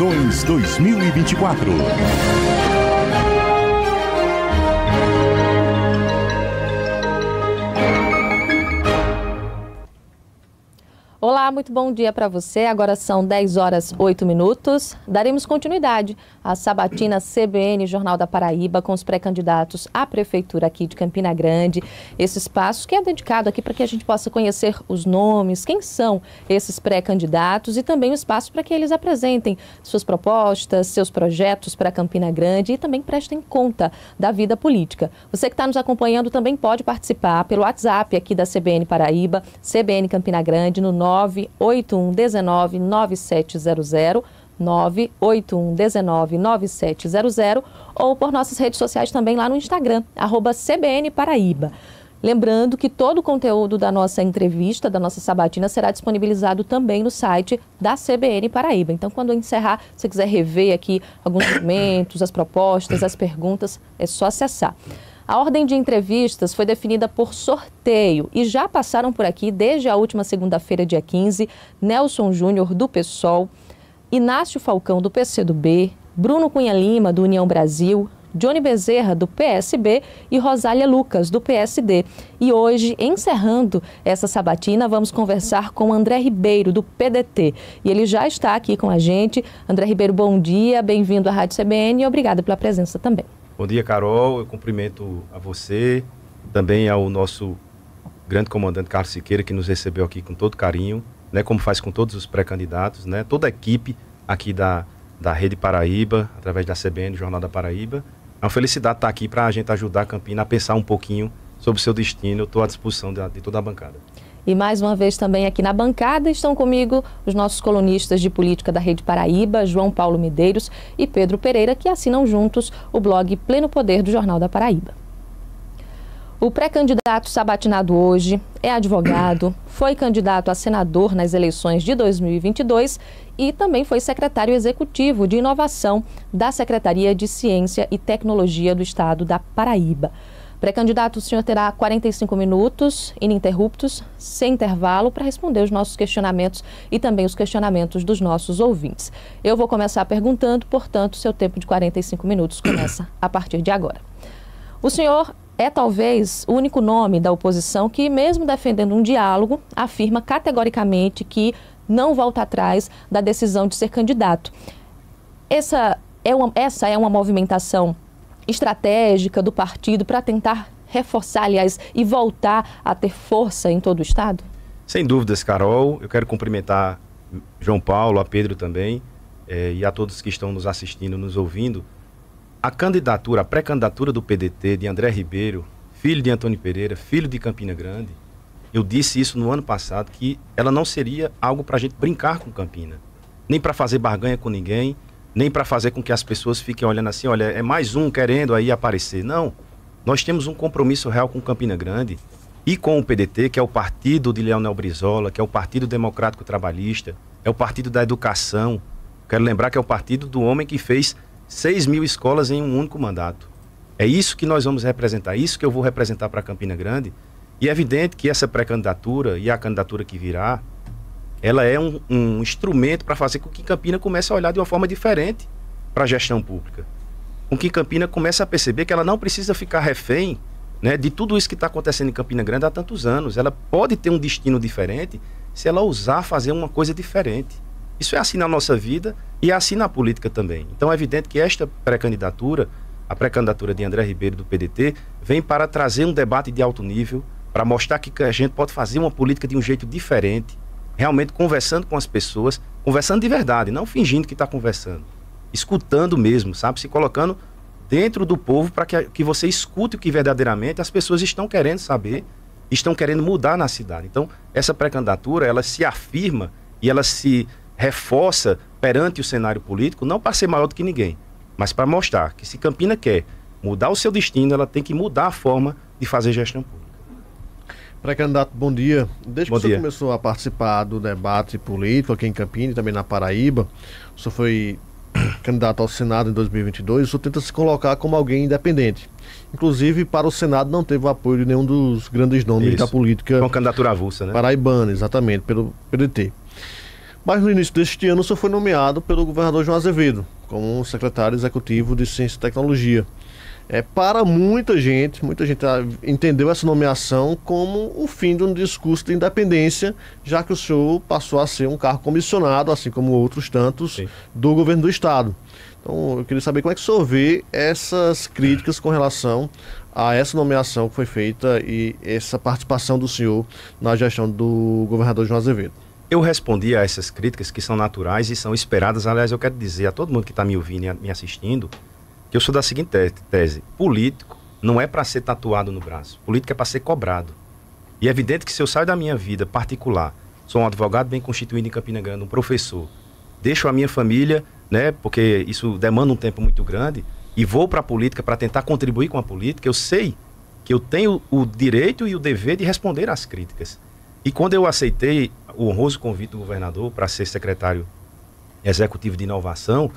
Eleições 2024. muito bom dia para você. Agora são 10 horas 8 minutos. Daremos continuidade à sabatina CBN Jornal da Paraíba com os pré-candidatos à prefeitura aqui de Campina Grande. Esse espaço que é dedicado aqui para que a gente possa conhecer os nomes, quem são esses pré-candidatos e também o espaço para que eles apresentem suas propostas, seus projetos para Campina Grande e também prestem conta da vida política. Você que está nos acompanhando também pode participar pelo WhatsApp aqui da CBN Paraíba, CBN Campina Grande no 9 98119 981199700 ou por nossas redes sociais também lá no Instagram, arroba CBN Paraíba. Lembrando que todo o conteúdo da nossa entrevista, da nossa sabatina, será disponibilizado também no site da CBN Paraíba. Então, quando encerrar, se você quiser rever aqui alguns momentos, as propostas, as perguntas, é só acessar. A ordem de entrevistas foi definida por sorteio e já passaram por aqui, desde a última segunda-feira, dia 15, Nelson Júnior, do PSOL, Inácio Falcão, do PCdoB, Bruno Cunha Lima, do União Brasil, Johnny Bezerra, do PSB, e Rosália Lucas, do PSD. E hoje, encerrando essa sabatina, vamos conversar com André Ribeiro, do PDT. E ele já está aqui com a gente. André Ribeiro, bom dia, bem-vindo à Rádio CBN e obrigado pela presença também. Bom dia, Carol. Eu cumprimento a você, também ao nosso grande comandante Carlos Siqueira, que nos recebeu aqui com todo carinho, né, como faz com todos os pré-candidatos, né, toda a equipe aqui da, da Rede Paraíba, através da CBN, Jornal da Paraíba. É uma felicidade estar aqui para a gente ajudar a Campina a pensar um pouquinho sobre o seu destino. Eu estou à disposição de, de toda a bancada. E mais uma vez também aqui na bancada estão comigo os nossos colunistas de política da Rede Paraíba, João Paulo Medeiros e Pedro Pereira, que assinam juntos o blog Pleno Poder do Jornal da Paraíba. O pré-candidato sabatinado hoje é advogado, foi candidato a senador nas eleições de 2022 e também foi secretário executivo de inovação da Secretaria de Ciência e Tecnologia do Estado da Paraíba. Pré-candidato, o senhor terá 45 minutos ininterruptos, sem intervalo, para responder os nossos questionamentos e também os questionamentos dos nossos ouvintes. Eu vou começar perguntando, portanto, seu tempo de 45 minutos começa a partir de agora. O senhor é talvez o único nome da oposição que, mesmo defendendo um diálogo, afirma categoricamente que não volta atrás da decisão de ser candidato. Essa é uma, essa é uma movimentação estratégica do partido para tentar reforçar, aliás, e voltar a ter força em todo o Estado? Sem dúvidas, Carol. Eu quero cumprimentar João Paulo, a Pedro também, eh, e a todos que estão nos assistindo, nos ouvindo. A candidatura, a pré-candidatura do PDT de André Ribeiro, filho de Antônio Pereira, filho de Campina Grande, eu disse isso no ano passado, que ela não seria algo para a gente brincar com Campina, nem para fazer barganha com ninguém, nem para fazer com que as pessoas fiquem olhando assim, olha, é mais um querendo aí aparecer. Não. Nós temos um compromisso real com Campina Grande e com o PDT, que é o partido de Leonel Brizola, que é o Partido Democrático Trabalhista, é o partido da educação. Quero lembrar que é o partido do homem que fez 6 mil escolas em um único mandato. É isso que nós vamos representar, é isso que eu vou representar para Campina Grande. E é evidente que essa pré-candidatura e a candidatura que virá, ela é um, um instrumento para fazer com que Campina comece a olhar de uma forma diferente para a gestão pública. Com que Campina comece a perceber que ela não precisa ficar refém né, de tudo isso que está acontecendo em Campina Grande há tantos anos. Ela pode ter um destino diferente se ela ousar fazer uma coisa diferente. Isso é assim na nossa vida e é assim na política também. Então é evidente que esta pré-candidatura, a pré-candidatura de André Ribeiro do PDT, vem para trazer um debate de alto nível, para mostrar que a gente pode fazer uma política de um jeito diferente, realmente conversando com as pessoas, conversando de verdade, não fingindo que está conversando, escutando mesmo, sabe? Se colocando dentro do povo para que, que você escute o que verdadeiramente as pessoas estão querendo saber, estão querendo mudar na cidade. Então, essa pré-candidatura, ela se afirma e ela se reforça perante o cenário político, não para ser maior do que ninguém, mas para mostrar que se Campina quer mudar o seu destino, ela tem que mudar a forma de fazer gestão pública. Pré-candidato, bom dia. Desde bom que o senhor começou a participar do debate político aqui em Campina e também na Paraíba, o senhor foi candidato ao Senado em 2022, o senhor tenta se colocar como alguém independente. Inclusive, para o Senado não teve o apoio de nenhum dos grandes nomes Isso. da política. Com candidatura avulsa, né? Paraibana, exatamente, pelo PDT. Mas no início deste ano, o senhor foi nomeado pelo governador João Azevedo como secretário executivo de Ciência e Tecnologia é, para muita gente, muita gente ah, entendeu essa nomeação como o fim de um discurso de independência, já que o senhor passou a ser um cargo comissionado, assim como outros tantos, Sim. do governo do Estado. Então, eu queria saber como é que o senhor vê essas críticas com relação a essa nomeação que foi feita e essa participação do senhor na gestão do governador João Azevedo. Eu respondi a essas críticas que são naturais e são esperadas. Aliás, eu quero dizer a todo mundo que está me ouvindo e me assistindo que eu sou da seguinte tese: político não é para ser tatuado no braço, político é para ser cobrado. E é evidente que se eu saio da minha vida particular, sou um advogado bem constituído em Campina Grande, um professor, deixo a minha família, né, porque isso demanda um tempo muito grande, e vou para a política para tentar contribuir com a política, eu sei que eu tenho o direito e o dever de responder às críticas. E quando eu aceitei o honroso convite do governador para ser secretário executivo de inovação,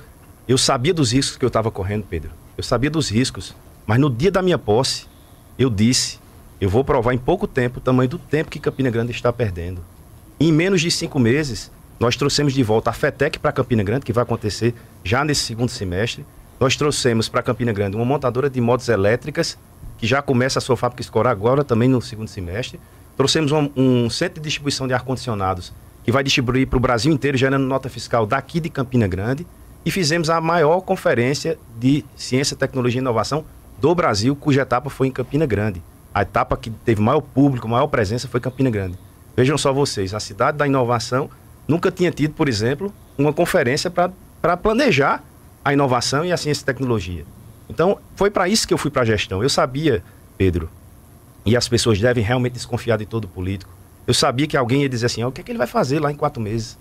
eu sabia dos riscos que eu estava correndo, Pedro. Eu sabia dos riscos. Mas no dia da minha posse, eu disse: eu vou provar em pouco tempo o tamanho do tempo que Campina Grande está perdendo. em menos de cinco meses, nós trouxemos de volta a FETEC para Campina Grande, que vai acontecer já nesse segundo semestre. Nós trouxemos para Campina Grande uma montadora de motos elétricas, que já começa a sua fábrica escorar agora, também no segundo semestre. Trouxemos um, um centro de distribuição de ar-condicionados, que vai distribuir para o Brasil inteiro, gerando nota fiscal daqui de Campina Grande e fizemos a maior conferência de ciência, tecnologia e inovação do Brasil, cuja etapa foi em Campina Grande. A etapa que teve maior público, maior presença foi Campina Grande. Vejam só vocês, a cidade da inovação nunca tinha tido, por exemplo, uma conferência para planejar a inovação e a ciência e tecnologia. Então, foi para isso que eu fui para a gestão. Eu sabia, Pedro, e as pessoas devem realmente desconfiar de todo político. Eu sabia que alguém ia dizer assim: ah, o que, é que ele vai fazer lá em quatro meses?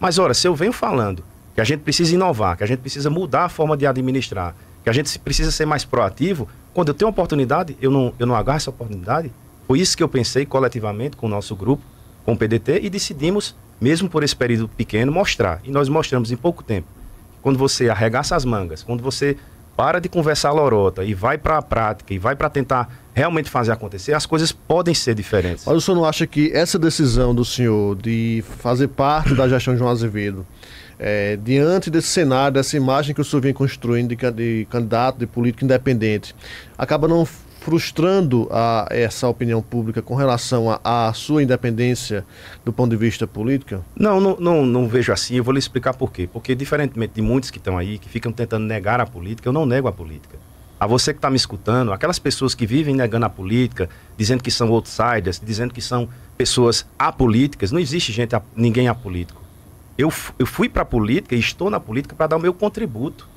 Mas, ora, se eu venho falando que a gente precisa inovar, que a gente precisa mudar a forma de administrar, que a gente precisa ser mais proativo. Quando eu tenho uma oportunidade, eu não, eu não agarro essa oportunidade. Foi isso que eu pensei coletivamente com o nosso grupo, com o PDT, e decidimos, mesmo por esse período pequeno, mostrar. E nós mostramos em pouco tempo. Quando você arregaça as mangas, quando você para de conversar lorota e vai para a prática e vai para tentar realmente fazer acontecer, as coisas podem ser diferentes. Mas o senhor não acha que essa decisão do senhor de fazer parte da gestão de João Azevedo é, diante desse cenário, dessa imagem que o senhor vem construindo de, de candidato, de político independente, acaba não frustrando a, essa opinião pública com relação à sua independência do ponto de vista político? Não, não, não, não, vejo assim. Eu vou lhe explicar por quê. Porque, diferentemente de muitos que estão aí, que ficam tentando negar a política, eu não nego a política. A você que está me escutando, aquelas pessoas que vivem negando a política, dizendo que são outsiders, dizendo que são pessoas apolíticas, não existe gente, ninguém apolítico. Eu, eu fui para a política e estou na política para dar o meu contributo,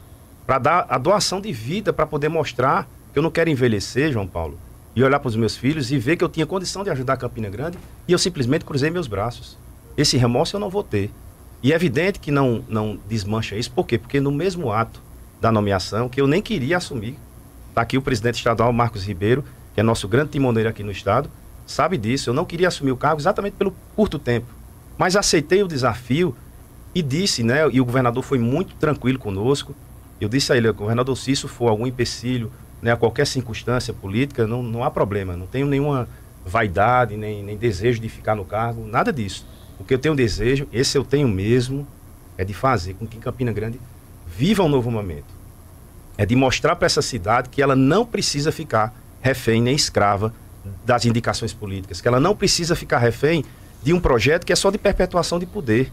para dar a doação de vida, para poder mostrar que eu não quero envelhecer, João Paulo, e olhar para os meus filhos e ver que eu tinha condição de ajudar Campina Grande e eu simplesmente cruzei meus braços. Esse remorso eu não vou ter. E é evidente que não, não desmancha isso, por quê? Porque no mesmo ato da nomeação, que eu nem queria assumir, está aqui o presidente estadual Marcos Ribeiro, que é nosso grande timoneiro aqui no estado, sabe disso. Eu não queria assumir o cargo exatamente pelo curto tempo, mas aceitei o desafio e disse, né, e o governador foi muito tranquilo conosco. Eu disse a ele, governador, se isso for algum empecilho, né, a qualquer circunstância política, não, não há problema. Não tenho nenhuma vaidade, nem, nem desejo de ficar no cargo, nada disso. O que eu tenho desejo, esse eu tenho mesmo, é de fazer com que Campina Grande viva um novo momento. É de mostrar para essa cidade que ela não precisa ficar refém nem escrava das indicações políticas, que ela não precisa ficar refém de um projeto que é só de perpetuação de poder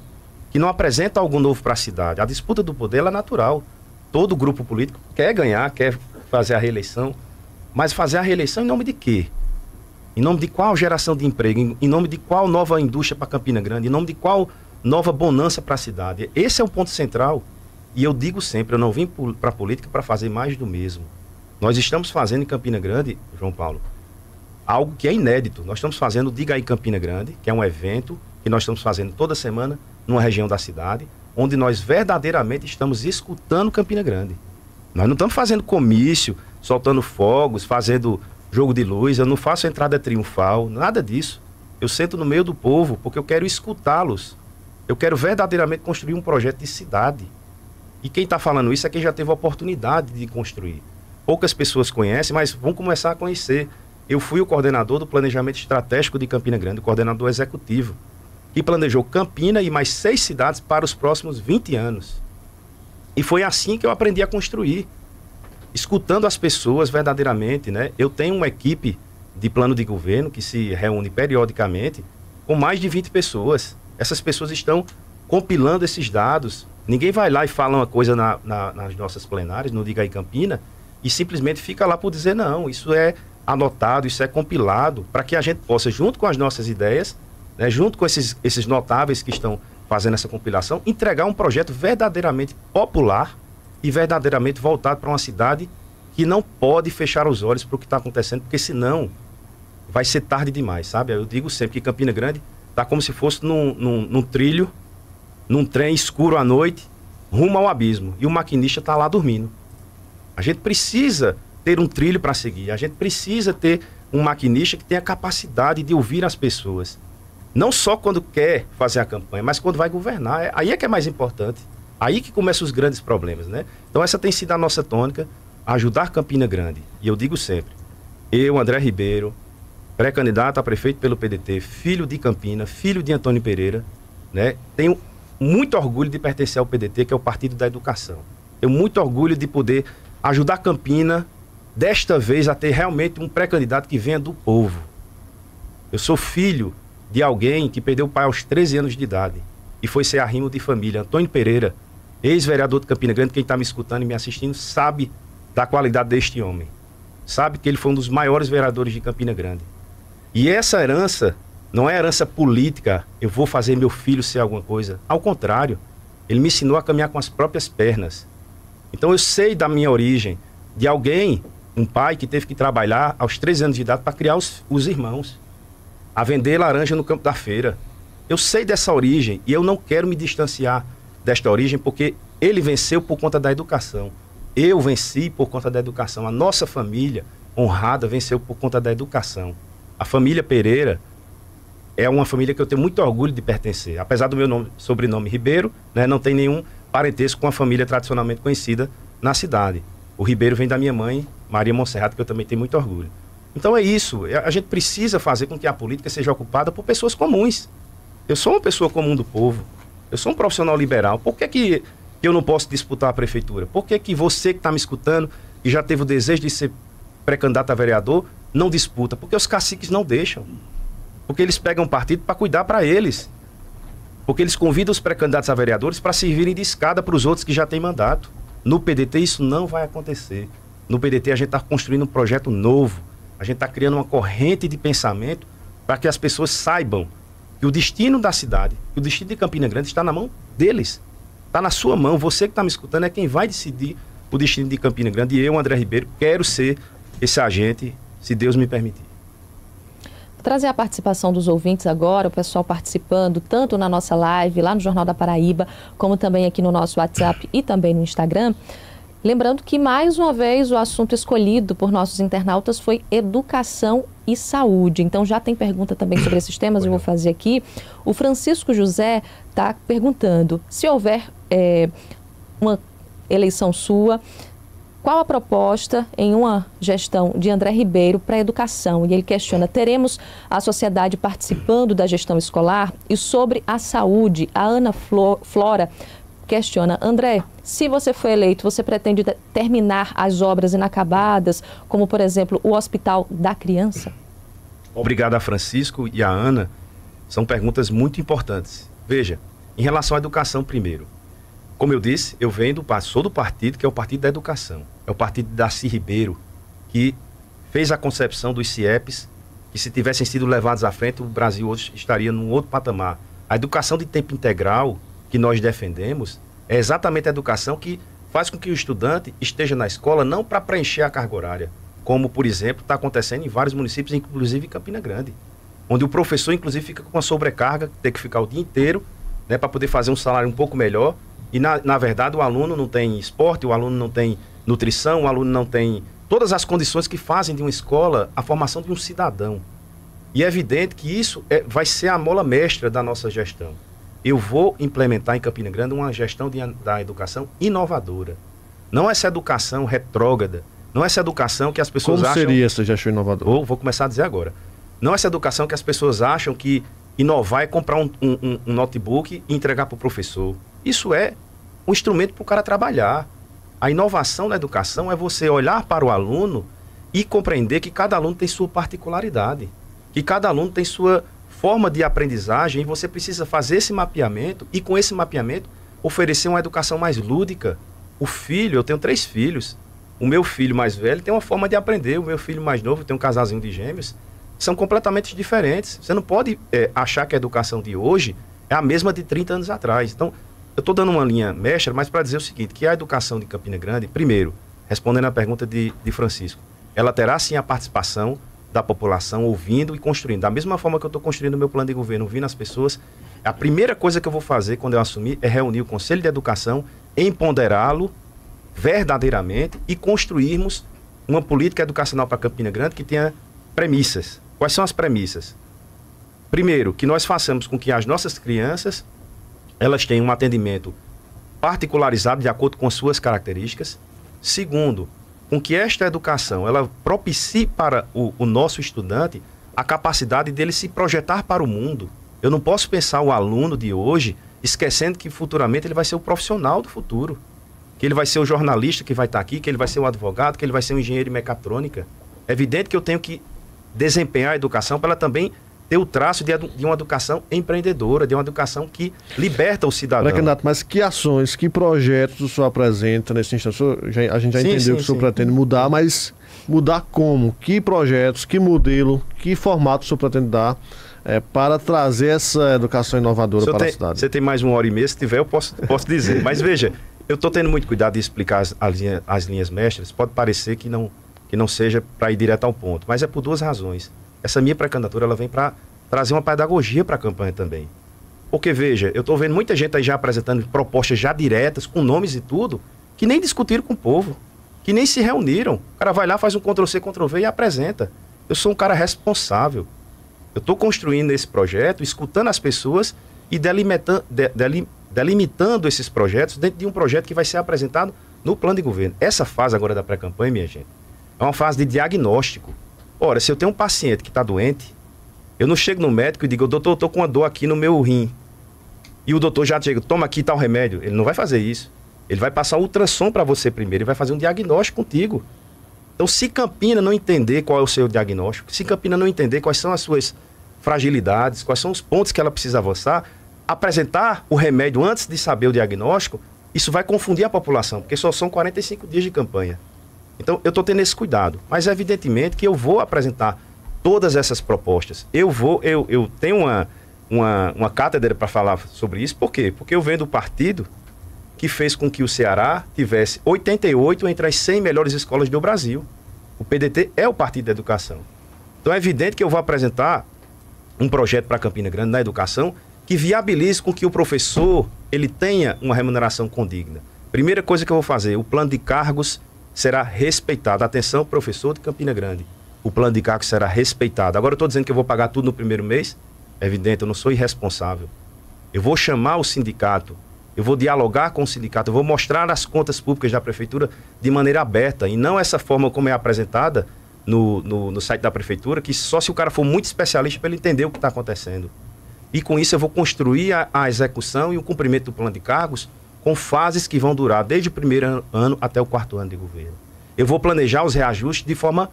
que não apresenta algo novo para a cidade. A disputa do poder é natural. Todo grupo político quer ganhar, quer fazer a reeleição, mas fazer a reeleição em nome de quê? Em nome de qual geração de emprego? Em nome de qual nova indústria para Campina Grande? Em nome de qual nova bonança para a cidade? Esse é o ponto central. E eu digo sempre, eu não vim para a política para fazer mais do mesmo. Nós estamos fazendo em Campina Grande, João Paulo, algo que é inédito. Nós estamos fazendo Diga aí Campina Grande, que é um evento que nós estamos fazendo toda semana, numa região da cidade, onde nós verdadeiramente estamos escutando Campina Grande. Nós não estamos fazendo comício, soltando fogos, fazendo jogo de luz, eu não faço entrada triunfal, nada disso. Eu sento no meio do povo porque eu quero escutá-los. Eu quero verdadeiramente construir um projeto de cidade. E quem está falando isso é quem já teve a oportunidade de construir. Poucas pessoas conhecem, mas vão começar a conhecer. Eu fui o coordenador do Planejamento Estratégico de Campina Grande, o coordenador executivo que planejou Campina e mais seis cidades para os próximos 20 anos. E foi assim que eu aprendi a construir, escutando as pessoas verdadeiramente, né? Eu tenho uma equipe de plano de governo que se reúne periodicamente com mais de 20 pessoas. Essas pessoas estão compilando esses dados. Ninguém vai lá e fala uma coisa na, na, nas nossas plenárias, no Diga aí Campina, e simplesmente fica lá por dizer não. Isso é anotado, isso é compilado, para que a gente possa, junto com as nossas ideias, né, junto com esses, esses notáveis que estão fazendo essa compilação, entregar um projeto verdadeiramente popular e verdadeiramente voltado para uma cidade que não pode fechar os olhos para o que está acontecendo, porque senão vai ser tarde demais, sabe? Eu digo sempre que Campina Grande está como se fosse num, num, num, trilho, num trem escuro à noite, rumo ao abismo, e o maquinista está lá dormindo. A gente precisa ter um trilho para seguir, a gente precisa ter um maquinista que tenha capacidade de ouvir as pessoas não só quando quer fazer a campanha, mas quando vai governar. É, aí é que é mais importante. Aí que começam os grandes problemas, né? Então essa tem sido a nossa tônica, ajudar Campina Grande. E eu digo sempre, eu, André Ribeiro, pré-candidato a prefeito pelo PDT, filho de Campina, filho de Antônio Pereira, né? Tenho muito orgulho de pertencer ao PDT, que é o Partido da Educação. Tenho muito orgulho de poder ajudar Campina, desta vez, a ter realmente um pré-candidato que venha do povo. Eu sou filho de alguém que perdeu o pai aos 13 anos de idade e foi ser arrimo de família. Antônio Pereira, ex-vereador de Campina Grande, quem está me escutando e me assistindo, sabe da qualidade deste homem. Sabe que ele foi um dos maiores vereadores de Campina Grande. E essa herança não é herança política, eu vou fazer meu filho ser alguma coisa. Ao contrário, ele me ensinou a caminhar com as próprias pernas. Então eu sei da minha origem, de alguém, um pai que teve que trabalhar aos 13 anos de idade para criar os, os irmãos a vender laranja no campo da feira. Eu sei dessa origem e eu não quero me distanciar desta origem porque ele venceu por conta da educação. Eu venci por conta da educação. A nossa família honrada venceu por conta da educação. A família Pereira é uma família que eu tenho muito orgulho de pertencer. Apesar do meu nome, sobrenome Ribeiro, né, não tem nenhum parentesco com a família tradicionalmente conhecida na cidade. O Ribeiro vem da minha mãe, Maria Monserrato, que eu também tenho muito orgulho. Então é isso. É, a gente precisa fazer com que a política seja ocupada por pessoas comuns. Eu sou uma pessoa comum do povo. Eu sou um profissional liberal. Por que, que eu não posso disputar a prefeitura? Por que, que você que está me escutando e já teve o desejo de ser pré-candidato a vereador não disputa? Porque os caciques não deixam. Porque eles pegam partido para cuidar para eles. Porque eles convidam os pré-candidatos a vereadores para servirem de escada para os outros que já têm mandato. No PDT isso não vai acontecer. No PDT a gente está construindo um projeto novo a gente está criando uma corrente de pensamento para que as pessoas saibam que o destino da cidade, que o destino de Campina Grande está na mão deles. Está na sua mão. Você que está me escutando é quem vai decidir o destino de Campina Grande. E eu, André Ribeiro, quero ser esse agente, se Deus me permitir trazer a participação dos ouvintes agora, o pessoal participando tanto na nossa live, lá no Jornal da Paraíba, como também aqui no nosso WhatsApp e também no Instagram. Lembrando que, mais uma vez, o assunto escolhido por nossos internautas foi educação e saúde. Então, já tem pergunta também sobre esses temas, eu vou é. fazer aqui. O Francisco José está perguntando: se houver é, uma eleição sua, qual a proposta em uma gestão de André Ribeiro para a educação? E ele questiona: teremos a sociedade participando da gestão escolar? E sobre a saúde, a Ana Flora questiona, André, se você for eleito, você pretende terminar as obras inacabadas, como por exemplo o Hospital da Criança? Obrigado a Francisco e a Ana. São perguntas muito importantes. Veja, em relação à educação primeiro. Como eu disse, eu venho do sou do partido que é o Partido da Educação. É o partido da Darcy Ribeiro, que fez a concepção dos CIEPs, que se tivessem sido levados à frente, o Brasil hoje estaria num outro patamar. A educação de tempo integral que nós defendemos é exatamente a educação que faz com que o estudante esteja na escola não para preencher a carga horária, como, por exemplo, está acontecendo em vários municípios, inclusive em Campina Grande, onde o professor, inclusive, fica com uma sobrecarga, tem que ficar o dia inteiro né, para poder fazer um salário um pouco melhor. E, na, na verdade, o aluno não tem esporte, o aluno não tem nutrição, o aluno não tem todas as condições que fazem de uma escola a formação de um cidadão. E é evidente que isso é, vai ser a mola mestra da nossa gestão eu vou implementar em Campina Grande uma gestão de, da educação inovadora. Não essa educação retrógrada, não essa educação que as pessoas Como acham... Como seria essa gestão inovadora? Vou, vou começar a dizer agora. Não essa educação que as pessoas acham que inovar é comprar um, um, um notebook e entregar para o professor. Isso é um instrumento para o cara trabalhar. A inovação na educação é você olhar para o aluno e compreender que cada aluno tem sua particularidade, que cada aluno tem sua forma de aprendizagem, você precisa fazer esse mapeamento e, com esse mapeamento, oferecer uma educação mais lúdica. O filho, eu tenho três filhos. O meu filho mais velho tem uma forma de aprender, o meu filho mais novo tem um casalzinho de gêmeos. São completamente diferentes. Você não pode é, achar que a educação de hoje é a mesma de 30 anos atrás. Então, eu estou dando uma linha mestra, mas para dizer o seguinte, que a educação de Campina Grande, primeiro, respondendo à pergunta de, de Francisco, ela terá sim a participação da população, ouvindo e construindo. Da mesma forma que eu estou construindo o meu plano de governo, ouvindo as pessoas, a primeira coisa que eu vou fazer quando eu assumir é reunir o Conselho de Educação, empoderá-lo verdadeiramente e construirmos uma política educacional para Campina Grande que tenha premissas. Quais são as premissas? Primeiro, que nós façamos com que as nossas crianças elas tenham um atendimento particularizado de acordo com suas características. Segundo, com que esta educação ela propicie para o, o nosso estudante a capacidade dele se projetar para o mundo. Eu não posso pensar o aluno de hoje esquecendo que futuramente ele vai ser o profissional do futuro, que ele vai ser o jornalista que vai estar aqui, que ele vai ser um advogado, que ele vai ser um engenheiro de mecatrônica. É evidente que eu tenho que desempenhar a educação para ela também ter o traço de, de, uma educação empreendedora, de uma educação que liberta o cidadão. Recandato, mas que ações, que projetos o senhor apresenta nesse instante? a gente já sim, entendeu sim, que o senhor sim. pretende mudar, mas mudar como? Que projetos, que modelo, que formato o senhor pretende dar é, para trazer essa educação inovadora para tem, a cidade? Você tem mais uma hora e meia, se tiver eu posso, posso dizer. mas veja, eu estou tendo muito cuidado de explicar as, as, as linhas mestras, pode parecer que não, que não seja para ir direto ao ponto, mas é por duas razões essa minha pré-candidatura ela vem para trazer uma pedagogia para a campanha também. Porque, veja, eu estou vendo muita gente aí já apresentando propostas já diretas, com nomes e tudo, que nem discutiram com o povo, que nem se reuniram. O cara vai lá, faz um Ctrl-C, Ctrl-V e apresenta. Eu sou um cara responsável. Eu estou construindo esse projeto, escutando as pessoas e delimitando, delimitando esses projetos dentro de um projeto que vai ser apresentado no plano de governo. Essa fase agora da pré-campanha, minha gente, é uma fase de diagnóstico. Ora, se eu tenho um paciente que está doente, eu não chego no médico e digo, doutor, eu estou com uma dor aqui no meu rim. E o doutor já chega, toma aqui tal remédio. Ele não vai fazer isso. Ele vai passar ultrassom para você primeiro, ele vai fazer um diagnóstico contigo. Então, se Campina não entender qual é o seu diagnóstico, se Campina não entender quais são as suas fragilidades, quais são os pontos que ela precisa avançar, apresentar o remédio antes de saber o diagnóstico, isso vai confundir a população, porque só são 45 dias de campanha. Então, eu estou tendo esse cuidado. Mas, evidentemente, que eu vou apresentar todas essas propostas. Eu vou, eu, eu tenho uma, uma, uma cátedra para falar sobre isso. Por quê? Porque eu venho do partido que fez com que o Ceará tivesse 88 entre as 100 melhores escolas do Brasil. O PDT é o Partido da Educação. Então, é evidente que eu vou apresentar um projeto para Campina Grande na educação que viabilize com que o professor ele tenha uma remuneração condigna. Primeira coisa que eu vou fazer, o plano de cargos será respeitado. Atenção, professor de Campina Grande. O plano de cargos será respeitado. Agora eu estou dizendo que eu vou pagar tudo no primeiro mês? É evidente, eu não sou irresponsável. Eu vou chamar o sindicato, eu vou dialogar com o sindicato, eu vou mostrar as contas públicas da prefeitura de maneira aberta e não essa forma como é apresentada no, no, no site da prefeitura, que só se o cara for muito especialista para ele entender o que está acontecendo. E com isso eu vou construir a, a execução e o cumprimento do plano de cargos com fases que vão durar desde o primeiro ano até o quarto ano de governo. Eu vou planejar os reajustes de forma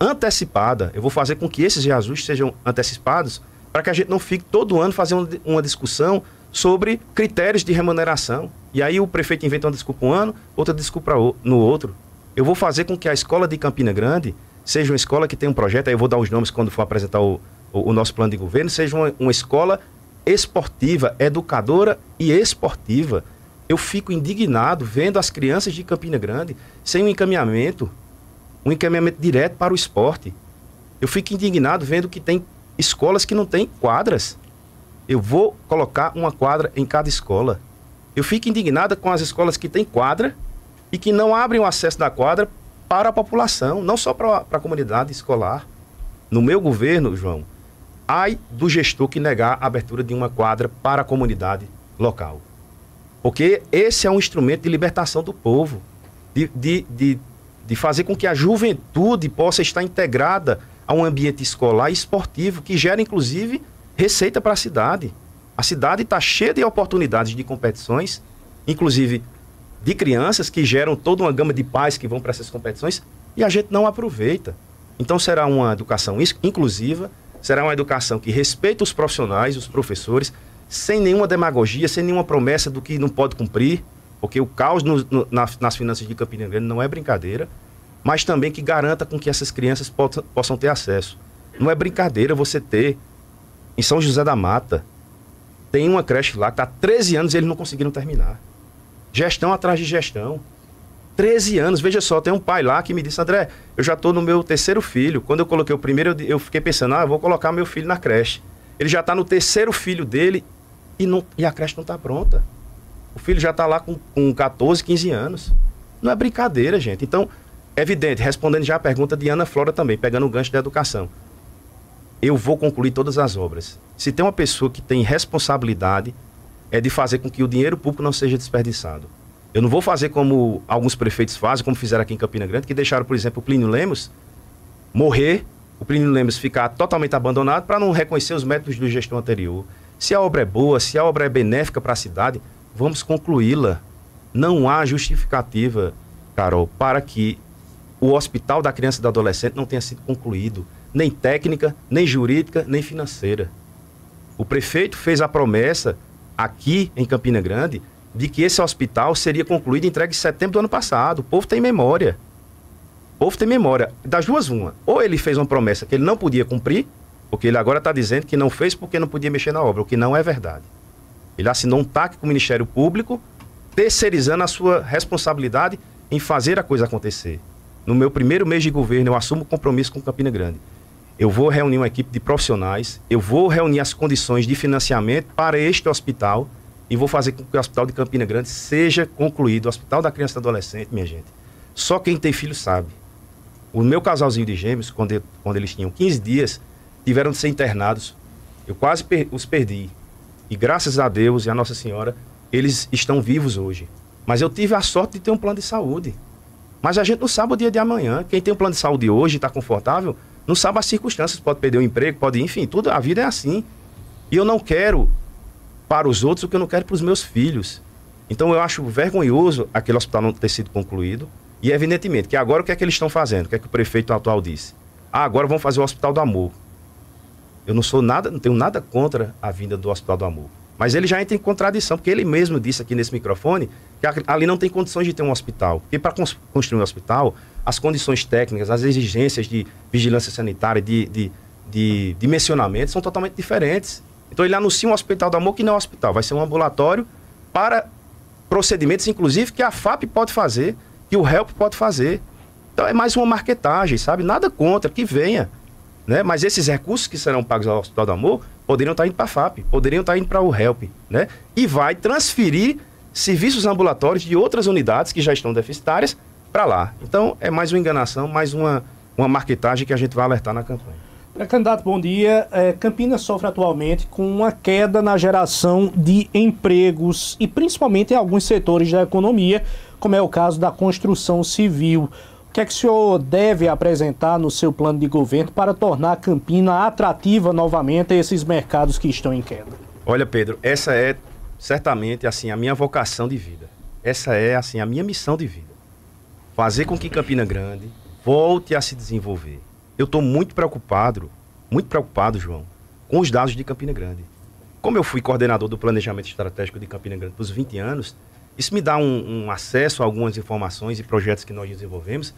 antecipada. Eu vou fazer com que esses reajustes sejam antecipados para que a gente não fique todo ano fazendo uma discussão sobre critérios de remuneração. E aí o prefeito inventa uma desculpa um ano, outra desculpa no outro. Eu vou fazer com que a escola de Campina Grande seja uma escola que tem um projeto, aí eu vou dar os nomes quando for apresentar o, o, o nosso plano de governo, seja uma, uma escola esportiva, educadora e esportiva eu fico indignado vendo as crianças de Campina Grande sem um encaminhamento, um encaminhamento direto para o esporte. Eu fico indignado vendo que tem escolas que não têm quadras. Eu vou colocar uma quadra em cada escola. Eu fico indignada com as escolas que têm quadra e que não abrem o acesso da quadra para a população, não só para a comunidade escolar. No meu governo, João, ai do gestor que negar a abertura de uma quadra para a comunidade local. Porque esse é um instrumento de libertação do povo, de, de, de, de fazer com que a juventude possa estar integrada a um ambiente escolar e esportivo que gera, inclusive, receita para a cidade. A cidade está cheia de oportunidades de competições, inclusive de crianças que geram toda uma gama de pais que vão para essas competições e a gente não aproveita. Então será uma educação inclusiva, será uma educação que respeita os profissionais, os professores, sem nenhuma demagogia, sem nenhuma promessa do que não pode cumprir, porque o caos no, no, nas, nas finanças de Campina Grande não é brincadeira, mas também que garanta com que essas crianças possam, possam ter acesso. Não é brincadeira você ter em São José da Mata tem uma creche lá que está 13 anos e eles não conseguiram terminar. Gestão atrás de gestão. 13 anos, veja só, tem um pai lá que me disse, André, eu já estou no meu terceiro filho. Quando eu coloquei o primeiro, eu, eu fiquei pensando, ah, eu vou colocar meu filho na creche. Ele já está no terceiro filho dele e, não, e a creche não está pronta. O filho já está lá com, com 14, 15 anos. Não é brincadeira, gente. Então, evidente, respondendo já a pergunta de Ana Flora também, pegando o gancho da educação. Eu vou concluir todas as obras. Se tem uma pessoa que tem responsabilidade, é de fazer com que o dinheiro público não seja desperdiçado. Eu não vou fazer como alguns prefeitos fazem, como fizeram aqui em Campina Grande, que deixaram, por exemplo, o Plínio Lemos morrer, o Plínio Lemos ficar totalmente abandonado para não reconhecer os métodos do gestão anterior. Se a obra é boa, se a obra é benéfica para a cidade, vamos concluí-la. Não há justificativa, Carol, para que o hospital da criança e do adolescente não tenha sido concluído, nem técnica, nem jurídica, nem financeira. O prefeito fez a promessa aqui em Campina Grande de que esse hospital seria concluído e entregue em setembro do ano passado. O povo tem memória. O povo tem memória. Das duas, uma. Ou ele fez uma promessa que ele não podia cumprir, porque ele agora está dizendo que não fez porque não podia mexer na obra, o que não é verdade. Ele assinou um TAC com o Ministério Público, terceirizando a sua responsabilidade em fazer a coisa acontecer. No meu primeiro mês de governo, eu assumo compromisso com Campina Grande. Eu vou reunir uma equipe de profissionais, eu vou reunir as condições de financiamento para este hospital e vou fazer com que o Hospital de Campina Grande seja concluído. O Hospital da Criança e do Adolescente, minha gente. Só quem tem filho sabe. O meu casalzinho de gêmeos, quando, eu, quando eles tinham 15 dias, tiveram de ser internados. Eu quase per os perdi. E graças a Deus e a Nossa Senhora, eles estão vivos hoje. Mas eu tive a sorte de ter um plano de saúde. Mas a gente não sabe o dia de amanhã. Quem tem um plano de saúde hoje está confortável, não sabe as circunstâncias. Pode perder o um emprego, pode, enfim, tudo. A vida é assim. E eu não quero para os outros o que eu não quero para os meus filhos. Então eu acho vergonhoso aquele hospital não ter sido concluído. E evidentemente que agora o que é que eles estão fazendo? O que é que o prefeito atual disse? Ah, agora vão fazer o Hospital do Amor. Eu não sou nada, não tenho nada contra a vinda do Hospital do Amor. Mas ele já entra em contradição, porque ele mesmo disse aqui nesse microfone que ali não tem condições de ter um hospital. E para construir um hospital, as condições técnicas, as exigências de vigilância sanitária, de, de, de dimensionamento, são totalmente diferentes. Então ele anuncia um hospital do amor que não é um hospital, vai ser um ambulatório para procedimentos, inclusive, que a FAP pode fazer, que o HELP pode fazer. Então é mais uma marquetagem, sabe? Nada contra, que venha. Né? Mas esses recursos que serão pagos ao Hospital do Amor poderiam estar indo para a FAP, poderiam estar indo para o HELP, né? E vai transferir serviços ambulatórios de outras unidades que já estão deficitárias para lá. Então, é mais uma enganação, mais uma, uma marketagem que a gente vai alertar na campanha. candidato bom dia. É, Campinas sofre atualmente com uma queda na geração de empregos e principalmente em alguns setores da economia, como é o caso da construção civil que é que o senhor deve apresentar no seu plano de governo para tornar Campina atrativa novamente a esses mercados que estão em queda? Olha, Pedro, essa é certamente assim a minha vocação de vida. Essa é assim a minha missão de vida. Fazer com que Campina Grande volte a se desenvolver. Eu estou muito preocupado, muito preocupado, João, com os dados de Campina Grande. Como eu fui coordenador do planejamento estratégico de Campina Grande por 20 anos, isso me dá um, um acesso a algumas informações e projetos que nós desenvolvemos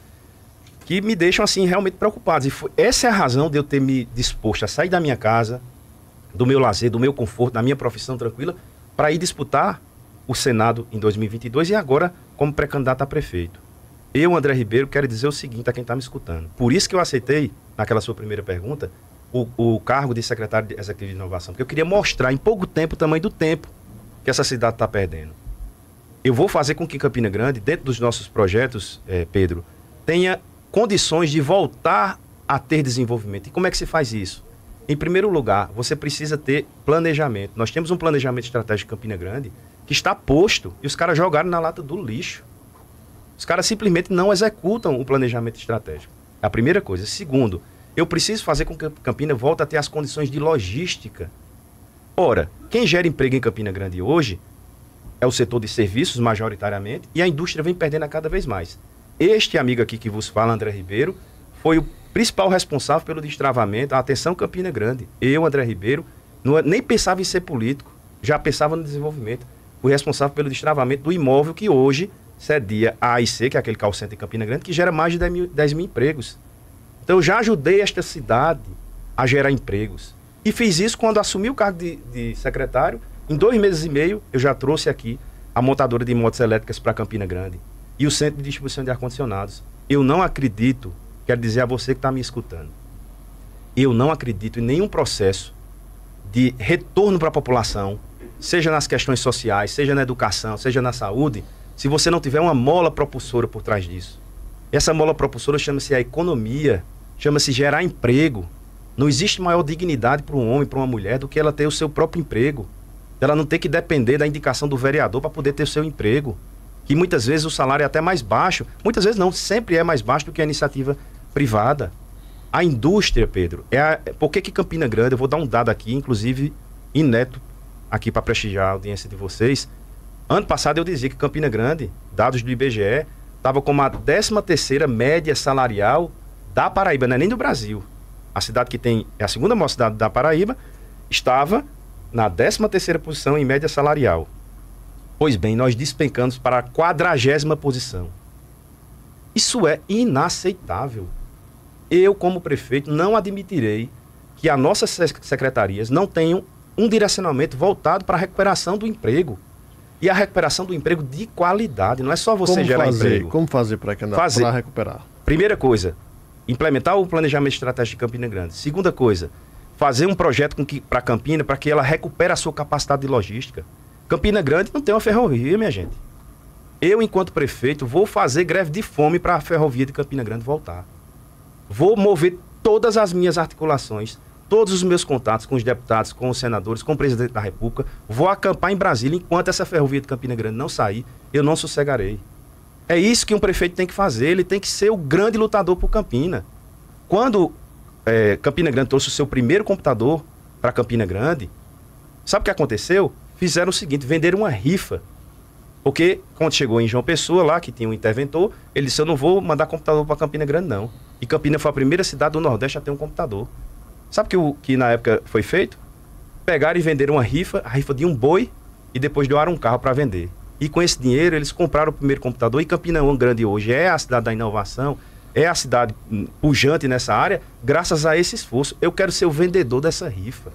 que me deixam assim realmente preocupados. E foi, essa é a razão de eu ter me disposto a sair da minha casa, do meu lazer, do meu conforto, da minha profissão tranquila, para ir disputar o Senado em 2022 e agora como pré-candidato a prefeito. Eu, André Ribeiro, quero dizer o seguinte a quem está me escutando. Por isso que eu aceitei, naquela sua primeira pergunta, o, o cargo de secretário de Executivo de Inovação, porque eu queria mostrar em pouco tempo o tamanho do tempo que essa cidade está perdendo eu vou fazer com que Campina Grande, dentro dos nossos projetos, é, Pedro, tenha condições de voltar a ter desenvolvimento. E como é que se faz isso? Em primeiro lugar, você precisa ter planejamento. Nós temos um planejamento estratégico de Campina Grande que está posto e os caras jogaram na lata do lixo. Os caras simplesmente não executam o planejamento estratégico. É a primeira coisa. Segundo, eu preciso fazer com que Campina volte a ter as condições de logística. Ora, quem gera emprego em Campina Grande hoje é o setor de serviços majoritariamente, e a indústria vem perdendo cada vez mais. Este amigo aqui que vos fala, André Ribeiro, foi o principal responsável pelo destravamento, atenção Campina Grande. Eu, André Ribeiro, não, é- nem pensava em ser político, já pensava no desenvolvimento. Fui responsável pelo destravamento do imóvel que hoje cedia a AIC, que é aquele call center em Campina Grande, que gera mais de 10 mil, 10 mil empregos. Então, eu já ajudei esta cidade a gerar empregos. E fiz isso quando assumi o cargo de, de secretário em dois meses e meio, eu já trouxe aqui a montadora de motos elétricas para Campina Grande e o centro de distribuição de ar-condicionados. Eu não acredito, quero dizer a você que está me escutando, eu não acredito em nenhum processo de retorno para a população, seja nas questões sociais, seja na educação, seja na saúde, se você não tiver uma mola propulsora por trás disso. Essa mola propulsora chama-se a economia, chama-se gerar emprego. Não existe maior dignidade para um homem, para uma mulher, do que ela ter o seu próprio emprego. Ela não tem que depender da indicação do vereador para poder ter o seu emprego. Que muitas vezes o salário é até mais baixo. Muitas vezes não, sempre é mais baixo do que a iniciativa privada. A indústria, Pedro, é a... É, por que, que Campina Grande, eu vou dar um dado aqui, inclusive ineto, aqui para prestigiar a audiência de vocês. Ano passado eu dizia que Campina Grande, dados do IBGE, estava como a 13 terceira média salarial da Paraíba, não é nem do Brasil. A cidade que tem, é a segunda maior cidade da Paraíba, estava na 13ª posição em média salarial. Pois bem, nós despencamos para a 40 posição. Isso é inaceitável. Eu, como prefeito, não admitirei que as nossas secretarias não tenham um direcionamento voltado para a recuperação do emprego. E a recuperação do emprego de qualidade. Não é só você como gerar fazer, emprego. Como fazer para recuperar? Primeira coisa, implementar o planejamento estratégico de Campina Grande. Segunda coisa, fazer um projeto para Campina para que ela recupere a sua capacidade de logística. Campina Grande não tem uma ferrovia, minha gente. Eu, enquanto prefeito, vou fazer greve de fome para a ferrovia de Campina Grande voltar. Vou mover todas as minhas articulações, todos os meus contatos com os deputados, com os senadores, com o presidente da República. Vou acampar em Brasília. Enquanto essa ferrovia de Campina Grande não sair, eu não sossegarei. É isso que um prefeito tem que fazer. Ele tem que ser o grande lutador por Campina. Quando é, Campina Grande trouxe o seu primeiro computador para Campina Grande, sabe o que aconteceu? Fizeram o seguinte, venderam uma rifa. Porque quando chegou em João Pessoa, lá que tinha um interventor, ele disse: Eu não vou mandar computador para Campina Grande, não. E Campina foi a primeira cidade do Nordeste a ter um computador. Sabe que o que na época foi feito? Pegaram e venderam uma rifa, a rifa de um boi, e depois doaram um carro para vender. E com esse dinheiro, eles compraram o primeiro computador. E Campina Grande hoje é a cidade da inovação, é a cidade pujante nessa área, graças a esse esforço. Eu quero ser o vendedor dessa rifa.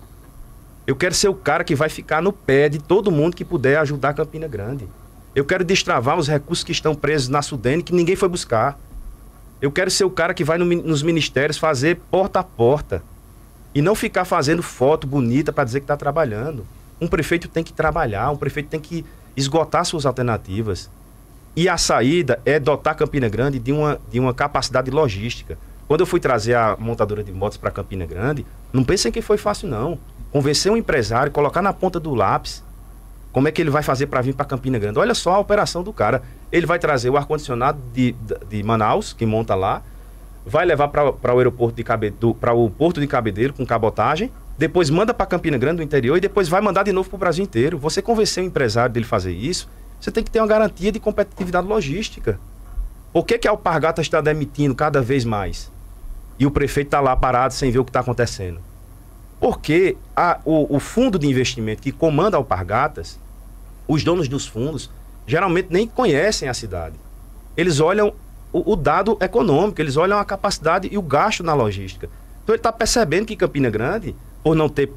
Eu quero ser o cara que vai ficar no pé de todo mundo que puder ajudar Campina Grande. Eu quero destravar os recursos que estão presos na Sudene que ninguém foi buscar. Eu quero ser o cara que vai no, nos ministérios fazer porta a porta e não ficar fazendo foto bonita para dizer que está trabalhando. Um prefeito tem que trabalhar, um prefeito tem que esgotar suas alternativas. E a saída é dotar Campina Grande de uma, de uma capacidade logística. Quando eu fui trazer a montadora de motos para Campina Grande, não pensem que foi fácil, não. Convencer um empresário, colocar na ponta do lápis como é que ele vai fazer para vir para Campina Grande. Olha só a operação do cara. Ele vai trazer o ar-condicionado de, de Manaus, que monta lá, vai levar para o aeroporto de Cabedeiro, para o porto de Cabedeiro com cabotagem, depois manda para Campina Grande do interior e depois vai mandar de novo para o Brasil inteiro. Você convencer o empresário dele fazer isso você tem que ter uma garantia de competitividade logística. Por que, que a Alpargata está demitindo cada vez mais? E o prefeito está lá parado sem ver o que está acontecendo. Porque a, o, o, fundo de investimento que comanda a Alpargatas, os donos dos fundos, geralmente nem conhecem a cidade. Eles olham o, o dado econômico, eles olham a capacidade e o gasto na logística. Então ele está percebendo que Campina Grande, por não ter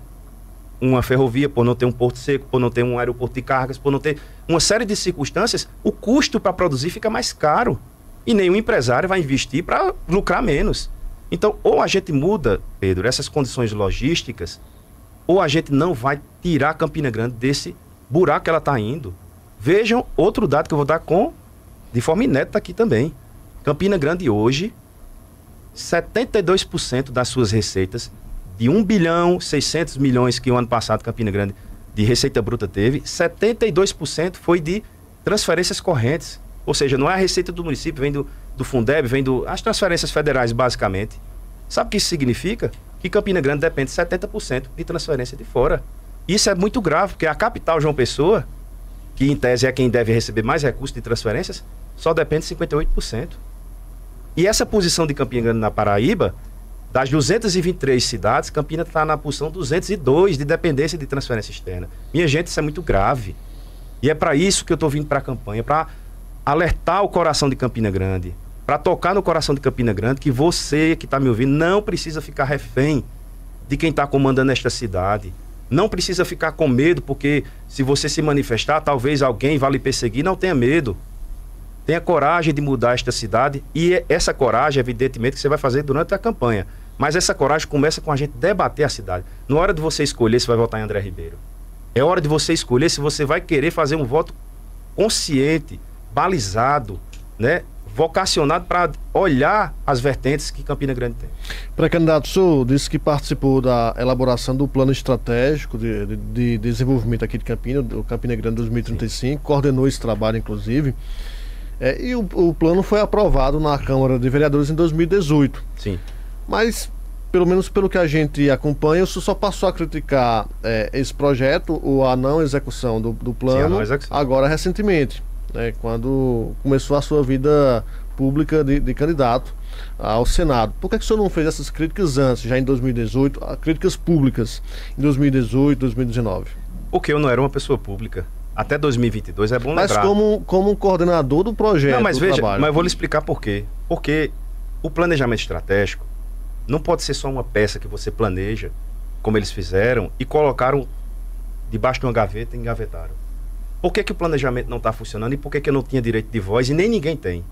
uma ferrovia, por não ter um porto seco, por não ter um aeroporto de cargas, por não ter uma série de circunstâncias, o custo para produzir fica mais caro. E nenhum empresário vai investir para lucrar menos. Então, ou a gente muda, Pedro, essas condições logísticas, ou a gente não vai tirar Campina Grande desse buraco que ela está indo. Vejam outro dado que eu vou dar com, de forma inédita aqui também. Campina Grande hoje, 72% das suas receitas de 1 bilhão 600 milhões que o ano passado Campina Grande de receita bruta teve, 72% foi de transferências correntes. Ou seja, não é a receita do município, vem do, do Fundeb, vem do as transferências federais basicamente. Sabe o que isso significa? Que Campina Grande depende 70% de transferência de fora. Isso é muito grave, porque a capital João Pessoa, que em tese é quem deve receber mais recursos de transferências, só depende de 58%. E essa posição de Campina Grande na Paraíba das 223 cidades, Campinas está na posição 202 de dependência de transferência externa. Minha gente, isso é muito grave. E é para isso que eu estou vindo para a campanha, para alertar o coração de Campina Grande, para tocar no coração de Campina Grande que você que está me ouvindo não precisa ficar refém de quem está comandando esta cidade. Não precisa ficar com medo, porque se você se manifestar, talvez alguém vá lhe perseguir. Não tenha medo. Tenha coragem de mudar esta cidade e essa coragem, evidentemente, que você vai fazer durante a campanha. Mas essa coragem começa com a gente debater a cidade. Não é hora de você escolher se vai votar em André Ribeiro. É hora de você escolher se você vai querer fazer um voto consciente, balizado, né? vocacionado para olhar as vertentes que Campina Grande tem. Pré-candidato, o senhor disse que participou da elaboração do plano estratégico de, de, de desenvolvimento aqui de Campina, do Campina Grande 2035, Sim. coordenou esse trabalho, inclusive. É, e o, o, plano foi aprovado na Câmara de Vereadores em 2018. Sim. Mas, pelo menos pelo que a gente acompanha, o senhor só passou a criticar é, esse projeto ou a não execução do, do plano Sim, agora recentemente, né, quando começou a sua vida pública de, de candidato ao Senado. Por que, é que o senhor não fez essas críticas antes, já em 2018, críticas públicas em 2018, 2019? Porque eu não era uma pessoa pública. Até 2022 é bom mas lembrar. Mas como, como coordenador do projeto. Não, mas veja, trabalho. mas eu vou lhe explicar por quê. Porque o planejamento estratégico não pode ser só uma peça que você planeja, como eles fizeram, e colocaram debaixo de uma gaveta e engavetaram. Por que, que o planejamento não está funcionando e por que, que eu não tinha direito de voz e nem ninguém tem?